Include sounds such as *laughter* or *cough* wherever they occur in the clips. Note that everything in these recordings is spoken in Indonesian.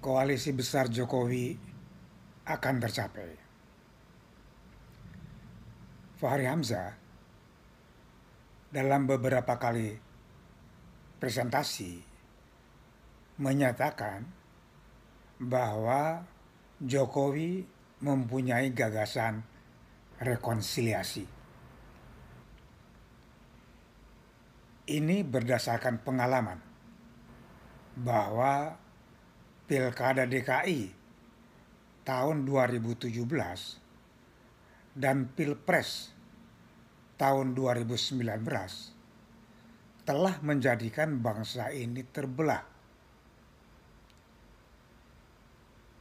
koalisi besar Jokowi akan tercapai. Fahri Hamzah dalam beberapa kali presentasi menyatakan bahwa Jokowi mempunyai gagasan rekonsiliasi. Ini berdasarkan pengalaman bahwa Pilkada DKI tahun 2017 dan Pilpres tahun 2019 telah menjadikan bangsa ini terbelah.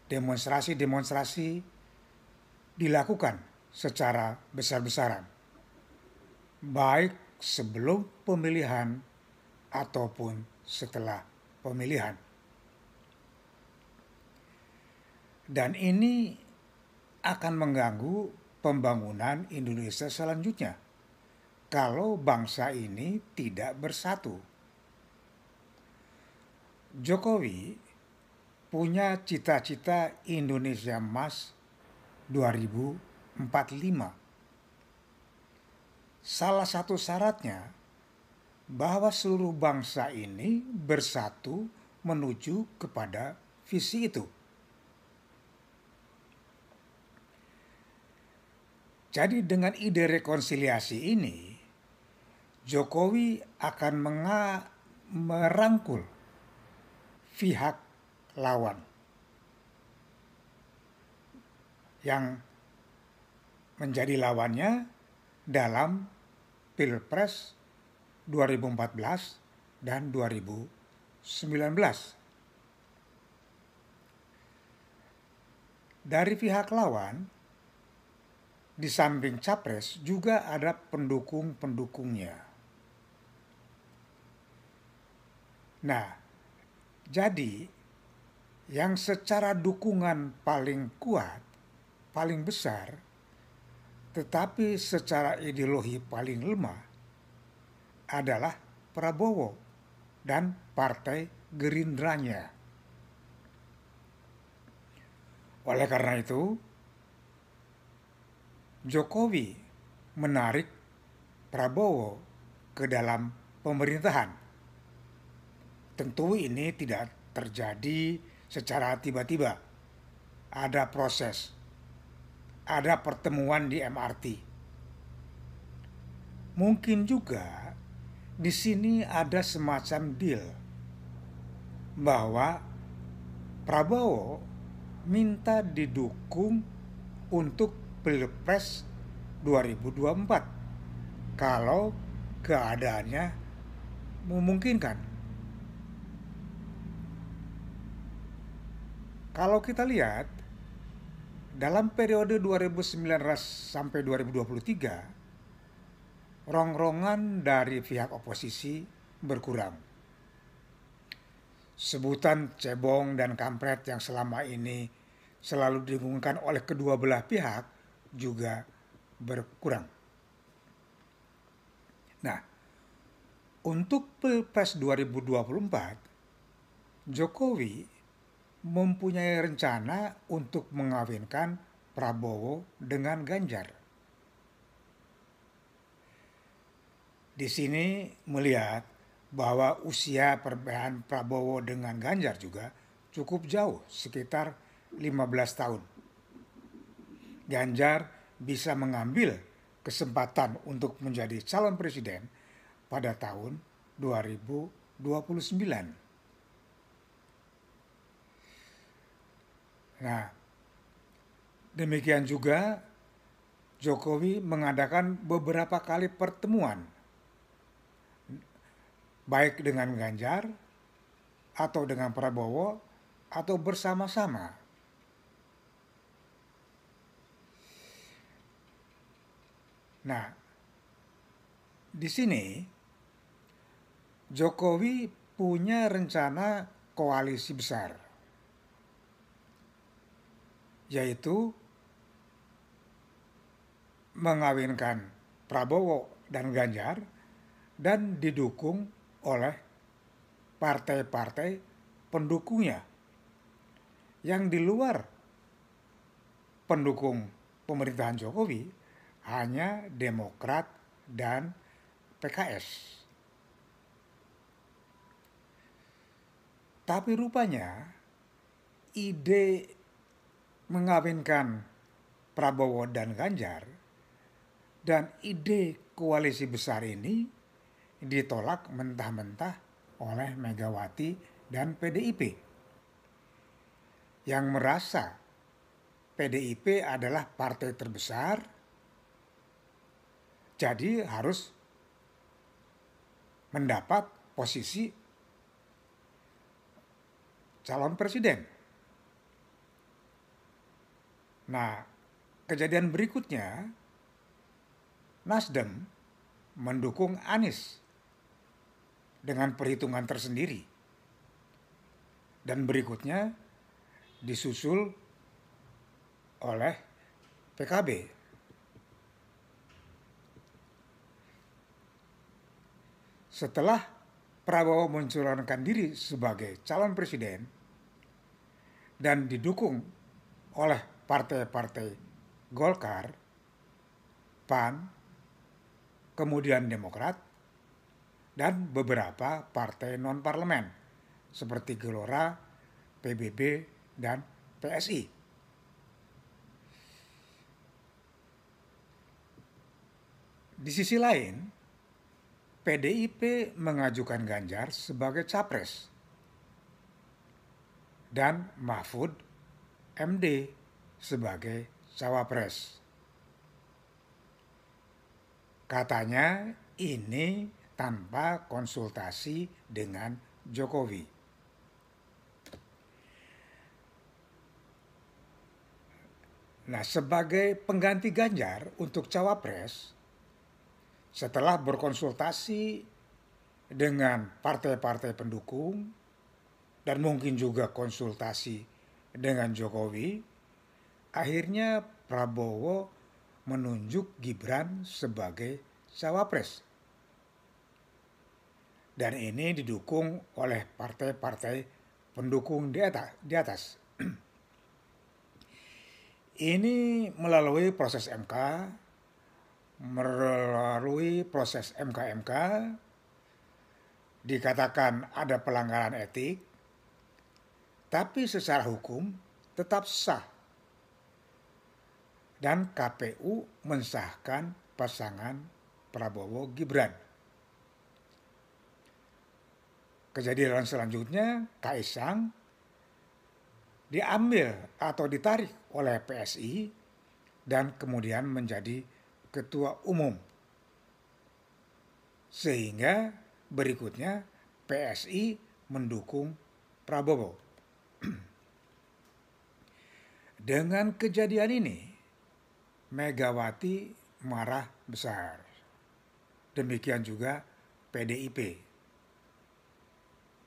Demonstrasi-demonstrasi dilakukan secara besar-besaran, baik sebelum pemilihan ataupun setelah pemilihan. Dan ini akan mengganggu pembangunan Indonesia selanjutnya kalau bangsa ini tidak bersatu. Jokowi punya cita-cita Indonesia Emas 2045. Salah satu syaratnya bahwa seluruh bangsa ini bersatu menuju kepada visi itu. Jadi dengan ide rekonsiliasi ini, Jokowi akan menga merangkul pihak lawan yang menjadi lawannya dalam Pilpres 2014 dan 2019. Dari pihak lawan, di samping capres juga ada pendukung-pendukungnya. Nah, jadi yang secara dukungan paling kuat, paling besar, tetapi secara ideologi paling lemah adalah Prabowo dan Partai Gerindranya. Oleh karena itu, Jokowi menarik Prabowo ke dalam pemerintahan. Tentu ini tidak terjadi secara tiba-tiba. Ada proses. Ada pertemuan di MRT. Mungkin juga di sini ada semacam deal bahwa Prabowo minta didukung untuk Pilpres 2024 kalau keadaannya memungkinkan. Kalau kita lihat dalam periode 2019 sampai 2023 rongrongan dari pihak oposisi berkurang. Sebutan cebong dan kampret yang selama ini selalu digungkan oleh kedua belah pihak juga berkurang. Nah, untuk Pilpres 2024, Jokowi mempunyai rencana untuk mengawinkan Prabowo dengan Ganjar. Di sini melihat bahwa usia perbedaan Prabowo dengan Ganjar juga cukup jauh, sekitar 15 tahun. Ganjar bisa mengambil kesempatan untuk menjadi calon presiden pada tahun 2029. Nah, demikian juga Jokowi mengadakan beberapa kali pertemuan baik dengan Ganjar atau dengan Prabowo atau bersama-sama Nah, di sini Jokowi punya rencana koalisi besar, yaitu mengawinkan Prabowo dan Ganjar dan didukung oleh partai-partai pendukungnya yang di luar pendukung pemerintahan Jokowi hanya Demokrat dan PKS. Tapi rupanya ide mengawinkan Prabowo dan Ganjar dan ide koalisi besar ini ditolak mentah-mentah oleh Megawati dan PDIP yang merasa PDIP adalah partai terbesar jadi harus mendapat posisi calon presiden. Nah, kejadian berikutnya Nasdem mendukung Anies dengan perhitungan tersendiri. Dan berikutnya disusul oleh PKB setelah Prabowo mencalonkan diri sebagai calon presiden dan didukung oleh partai-partai Golkar, PAN, kemudian Demokrat, dan beberapa partai non-parlemen seperti Gelora, PBB, dan PSI. Di sisi lain, PDIP mengajukan Ganjar sebagai capres dan Mahfud MD sebagai cawapres. Katanya ini tanpa konsultasi dengan Jokowi. Nah, sebagai pengganti Ganjar untuk cawapres, setelah berkonsultasi dengan partai-partai pendukung dan mungkin juga konsultasi dengan Jokowi, akhirnya Prabowo menunjuk Gibran sebagai cawapres. Dan ini didukung oleh partai-partai pendukung di atas. Di atas. *clears throat* ini melalui proses MK melalui proses MKMK dikatakan ada pelanggaran etik, tapi secara hukum tetap sah. Dan KPU mensahkan pasangan Prabowo Gibran. Kejadian selanjutnya, Kaisang diambil atau ditarik oleh PSI dan kemudian menjadi ketua umum. Sehingga berikutnya PSI mendukung Prabowo. *clears throat* Dengan kejadian ini, Megawati marah besar. Demikian juga PDIP.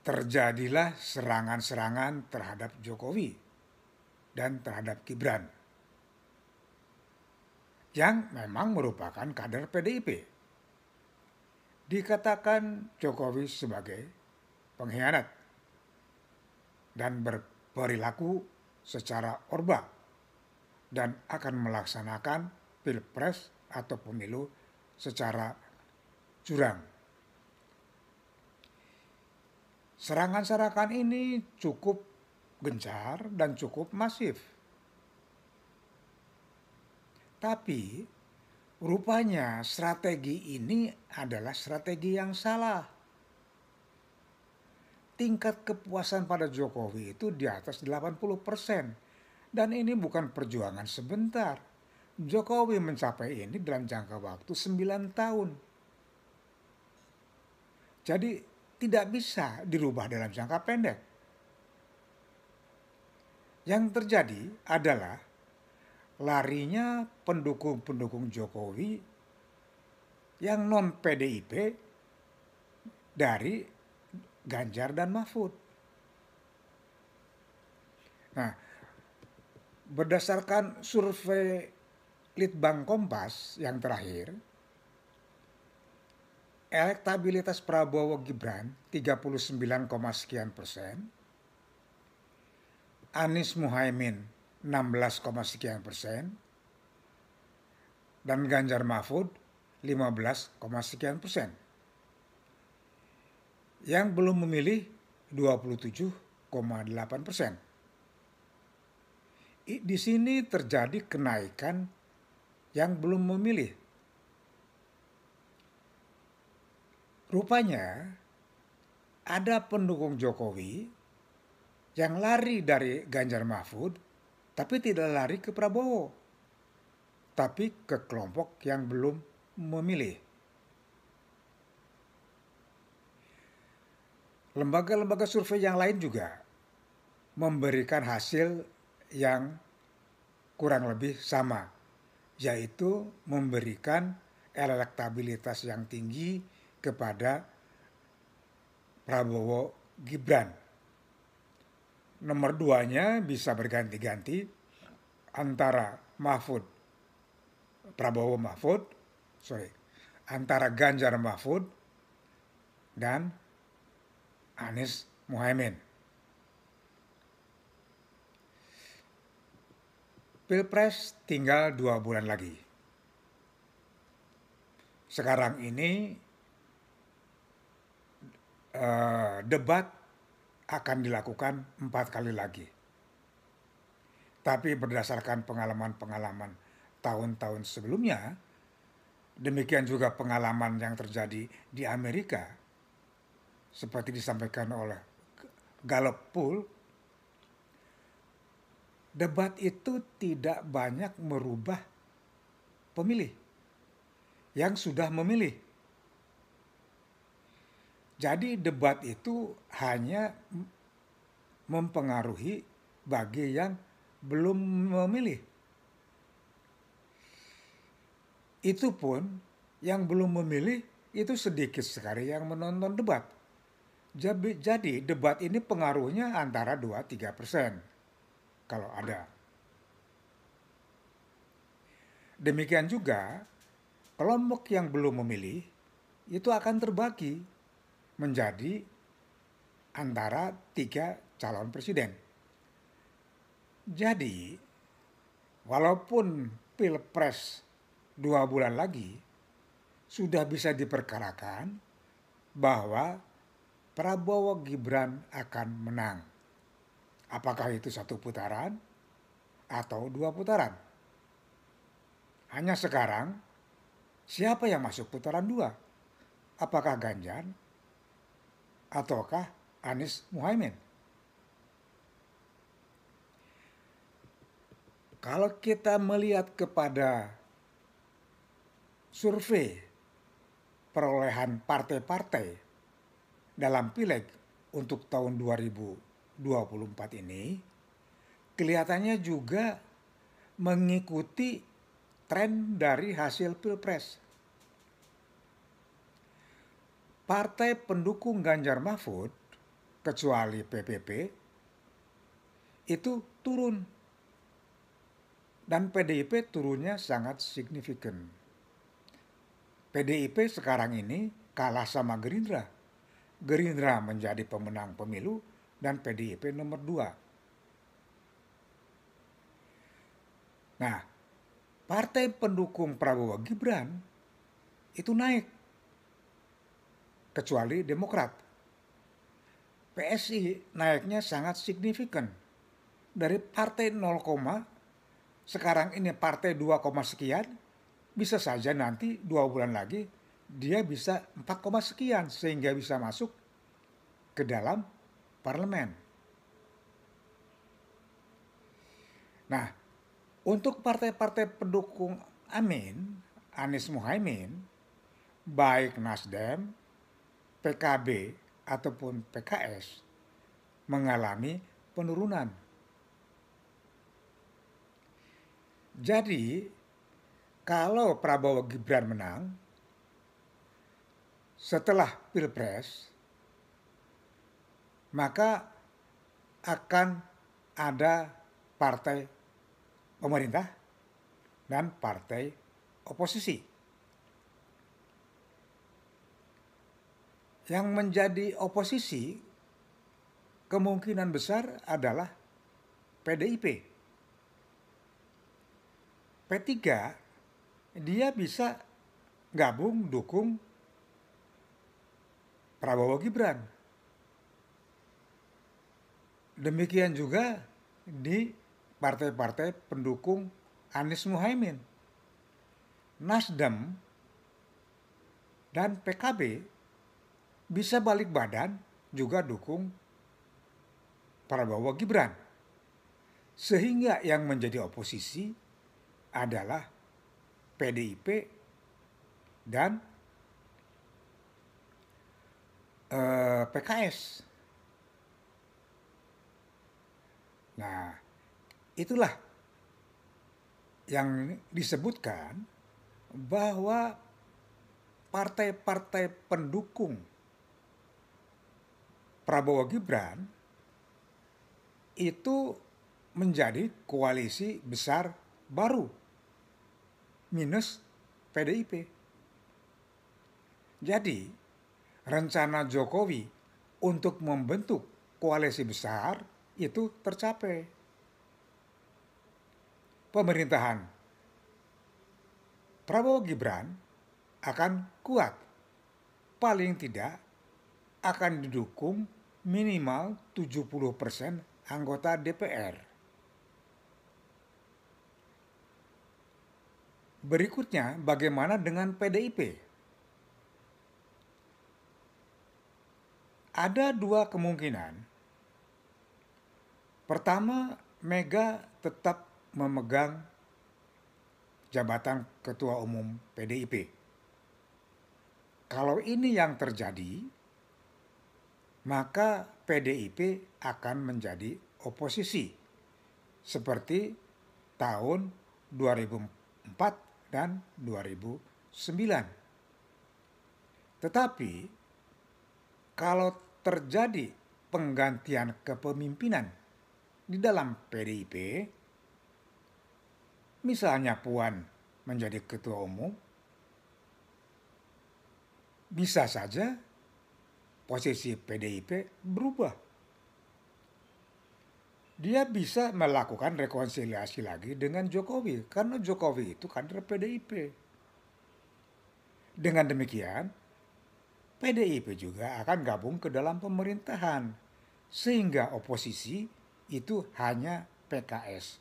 Terjadilah serangan-serangan terhadap Jokowi dan terhadap Gibran yang memang merupakan kader PDIP. Dikatakan Jokowi sebagai pengkhianat dan berperilaku secara orba dan akan melaksanakan pilpres atau pemilu secara curang. Serangan-serangan ini cukup gencar dan cukup masif tapi rupanya strategi ini adalah strategi yang salah. Tingkat kepuasan pada Jokowi itu di atas 80 persen. Dan ini bukan perjuangan sebentar. Jokowi mencapai ini dalam jangka waktu 9 tahun. Jadi tidak bisa dirubah dalam jangka pendek. Yang terjadi adalah larinya pendukung-pendukung Jokowi yang non PDIP dari Ganjar dan Mahfud. Nah, berdasarkan survei Litbang Kompas yang terakhir, elektabilitas Prabowo Gibran 39, sekian persen, Anies Muhaimin 16, sekian persen dan Ganjar Mahfud 15, sekian persen. Yang belum memilih 27,8 persen. Di sini terjadi kenaikan yang belum memilih. Rupanya ada pendukung Jokowi yang lari dari Ganjar Mahfud tapi tidak lari ke Prabowo, tapi ke kelompok yang belum memilih. Lembaga-lembaga survei yang lain juga memberikan hasil yang kurang lebih sama, yaitu memberikan elektabilitas yang tinggi kepada Prabowo Gibran nomor duanya bisa berganti-ganti antara Mahfud Prabowo Mahfud, sorry, antara Ganjar Mahfud dan Anies Muhaimin. Pilpres tinggal dua bulan lagi. Sekarang ini uh, debat akan dilakukan empat kali lagi. Tapi berdasarkan pengalaman-pengalaman tahun-tahun sebelumnya, demikian juga pengalaman yang terjadi di Amerika, seperti disampaikan oleh Gallup Pool, debat itu tidak banyak merubah pemilih yang sudah memilih jadi debat itu hanya mempengaruhi bagi yang belum memilih. Itu pun yang belum memilih itu sedikit sekali yang menonton debat. Jadi debat ini pengaruhnya antara 2-3 persen kalau ada. Demikian juga kelompok yang belum memilih itu akan terbagi menjadi antara tiga calon presiden. Jadi, walaupun pilpres dua bulan lagi sudah bisa diperkarakan bahwa Prabowo Gibran akan menang. Apakah itu satu putaran atau dua putaran? Hanya sekarang, siapa yang masuk putaran dua? Apakah Ganjar ataukah Anies Muhaimin. Kalau kita melihat kepada survei perolehan partai-partai dalam pileg untuk tahun 2024 ini, kelihatannya juga mengikuti tren dari hasil pilpres partai pendukung Ganjar Mahfud, kecuali PPP, itu turun. Dan PDIP turunnya sangat signifikan. PDIP sekarang ini kalah sama Gerindra. Gerindra menjadi pemenang pemilu dan PDIP nomor dua. Nah, partai pendukung Prabowo Gibran itu naik kecuali Demokrat. PSI naiknya sangat signifikan. Dari partai 0, sekarang ini partai 2, sekian, bisa saja nanti dua bulan lagi dia bisa 4, sekian sehingga bisa masuk ke dalam parlemen. Nah, untuk partai-partai pendukung Amin, Anies Muhaimin, baik Nasdem, PKB ataupun PKS mengalami penurunan. Jadi, kalau Prabowo Gibran menang, setelah Pilpres, maka akan ada partai pemerintah dan partai oposisi. Yang menjadi oposisi kemungkinan besar adalah PDIP. P3 dia bisa gabung dukung Prabowo Gibran. Demikian juga di partai-partai pendukung Anies Muhaimin. Nasdem dan PKB bisa balik badan juga dukung Prabowo Gibran. Sehingga yang menjadi oposisi adalah PDIP dan eh, PKS. Nah, itulah yang disebutkan bahwa partai-partai pendukung Prabowo Gibran itu menjadi koalisi besar baru minus PDIP. Jadi, rencana Jokowi untuk membentuk koalisi besar itu tercapai. Pemerintahan Prabowo Gibran akan kuat, paling tidak akan didukung minimal 70% anggota DPR. Berikutnya, bagaimana dengan PDIP? Ada dua kemungkinan. Pertama, Mega tetap memegang jabatan ketua umum PDIP. Kalau ini yang terjadi, maka PDIP akan menjadi oposisi seperti tahun 2004 dan 2009. Tetapi kalau terjadi penggantian kepemimpinan di dalam PDIP, misalnya Puan menjadi ketua umum, bisa saja posisi PDIP berubah. Dia bisa melakukan rekonsiliasi lagi dengan Jokowi karena Jokowi itu kader PDIP. Dengan demikian, PDIP juga akan gabung ke dalam pemerintahan sehingga oposisi itu hanya PKS.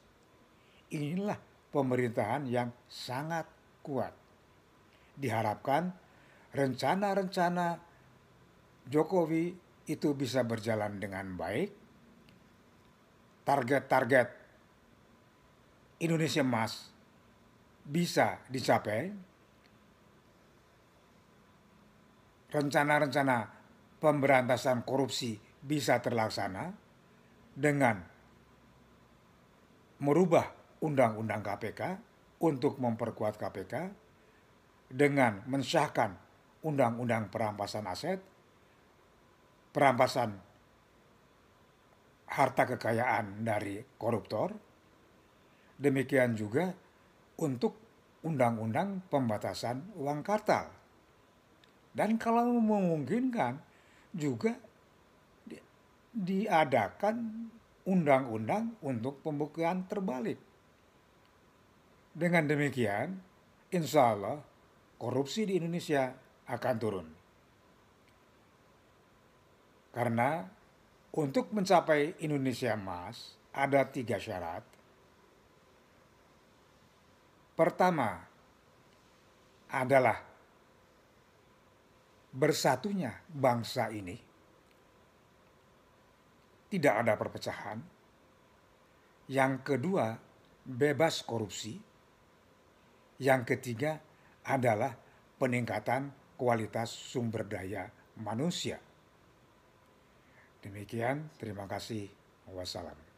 Inilah pemerintahan yang sangat kuat. Diharapkan rencana-rencana Jokowi itu bisa berjalan dengan baik. Target-target Indonesia Emas bisa dicapai. Rencana-rencana pemberantasan korupsi bisa terlaksana dengan merubah undang-undang KPK untuk memperkuat KPK dengan mensahkan undang-undang perampasan aset perampasan harta kekayaan dari koruptor. Demikian juga untuk undang-undang pembatasan uang kartal. Dan kalau memungkinkan juga di, diadakan undang-undang untuk pembukaan terbalik. Dengan demikian, insya Allah korupsi di Indonesia akan turun. Karena untuk mencapai Indonesia emas ada tiga syarat. Pertama adalah bersatunya bangsa ini. Tidak ada perpecahan. Yang kedua, bebas korupsi. Yang ketiga adalah peningkatan kualitas sumber daya manusia. Demikian, terima kasih. Wassalam.